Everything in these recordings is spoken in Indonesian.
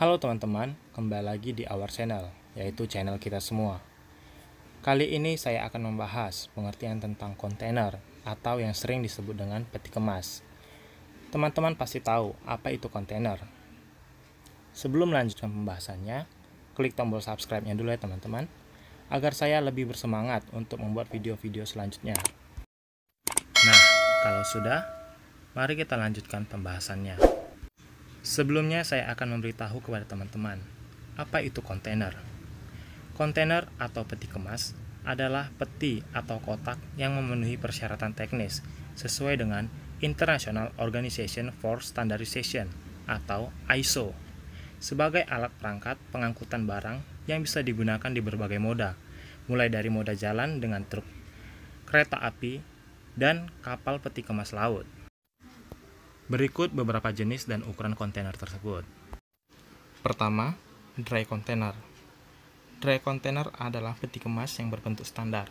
Halo teman-teman, kembali lagi di Our Channel, yaitu channel kita semua. Kali ini saya akan membahas pengertian tentang kontainer atau yang sering disebut dengan peti kemas. Teman-teman pasti tahu apa itu kontainer. Sebelum melanjutkan pembahasannya, klik tombol subscribe-nya dulu ya teman-teman, agar saya lebih bersemangat untuk membuat video-video selanjutnya. Nah, kalau sudah, mari kita lanjutkan pembahasannya. Sebelumnya saya akan memberitahu kepada teman-teman, apa itu kontainer? Kontainer atau peti kemas adalah peti atau kotak yang memenuhi persyaratan teknis sesuai dengan International Organization for Standardization atau ISO sebagai alat perangkat pengangkutan barang yang bisa digunakan di berbagai moda, mulai dari moda jalan dengan truk, kereta api, dan kapal peti kemas laut. Berikut beberapa jenis dan ukuran kontainer tersebut. Pertama, dry container. Dry container adalah peti kemas yang berbentuk standar.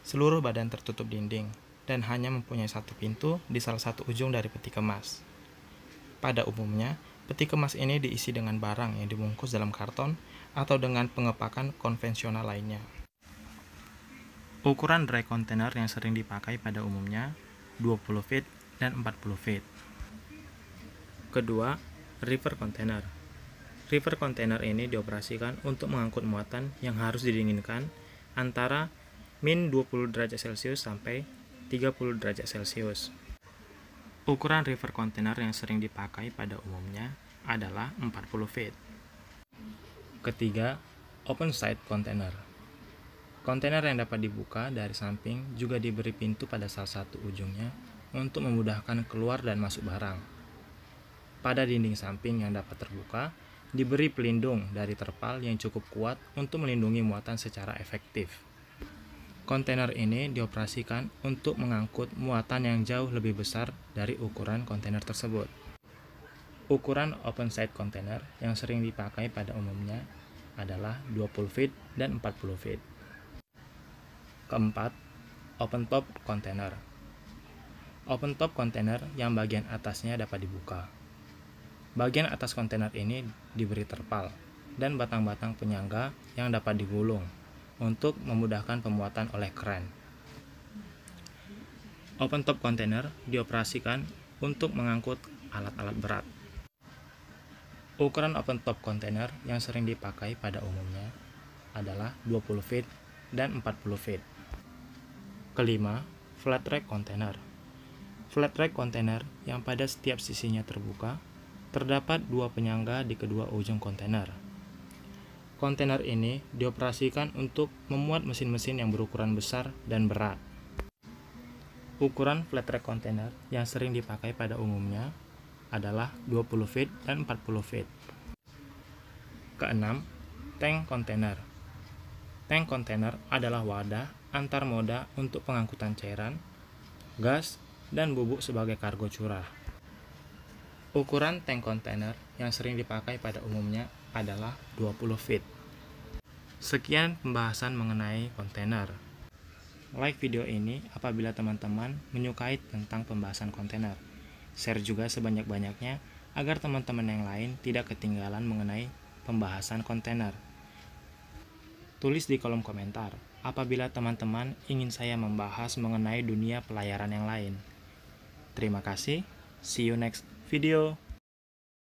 Seluruh badan tertutup dinding dan hanya mempunyai satu pintu di salah satu ujung dari peti kemas. Pada umumnya, peti kemas ini diisi dengan barang yang dibungkus dalam karton atau dengan pengepakan konvensional lainnya. Ukuran dry container yang sering dipakai pada umumnya 20 feet dan 40 feet. Kedua, river container. River container ini dioperasikan untuk mengangkut muatan yang harus didinginkan antara min 20 derajat Celcius sampai 30 derajat Celcius. Ukuran river container yang sering dipakai pada umumnya adalah 40 feet. Ketiga, open side container. Kontainer yang dapat dibuka dari samping juga diberi pintu pada salah satu ujungnya untuk memudahkan keluar dan masuk barang pada dinding samping yang dapat terbuka, diberi pelindung dari terpal yang cukup kuat untuk melindungi muatan secara efektif. Kontainer ini dioperasikan untuk mengangkut muatan yang jauh lebih besar dari ukuran kontainer tersebut. Ukuran open side container yang sering dipakai pada umumnya adalah 20 feet dan 40 feet. Keempat, open top container. Open top container yang bagian atasnya dapat dibuka. Bagian atas kontainer ini diberi terpal dan batang-batang penyangga yang dapat digulung untuk memudahkan pemuatan oleh kran. Open top container dioperasikan untuk mengangkut alat-alat berat. Ukuran open top container yang sering dipakai pada umumnya adalah 20 feet dan 40 feet. Kelima, flat rack container. Flat rack container yang pada setiap sisinya terbuka Terdapat dua penyangga di kedua ujung kontainer. Kontainer ini dioperasikan untuk memuat mesin-mesin yang berukuran besar dan berat. Ukuran flat rack kontainer yang sering dipakai pada umumnya adalah 20 feet dan 40 feet. Keenam, tank kontainer. Tank kontainer adalah wadah antar moda untuk pengangkutan cairan, gas, dan bubuk sebagai kargo curah. Ukuran tank kontainer yang sering dipakai pada umumnya adalah 20 feet. Sekian pembahasan mengenai kontainer. Like video ini apabila teman-teman menyukai tentang pembahasan kontainer. Share juga sebanyak-banyaknya agar teman-teman yang lain tidak ketinggalan mengenai pembahasan kontainer. Tulis di kolom komentar apabila teman-teman ingin saya membahas mengenai dunia pelayaran yang lain. Terima kasih. See you next video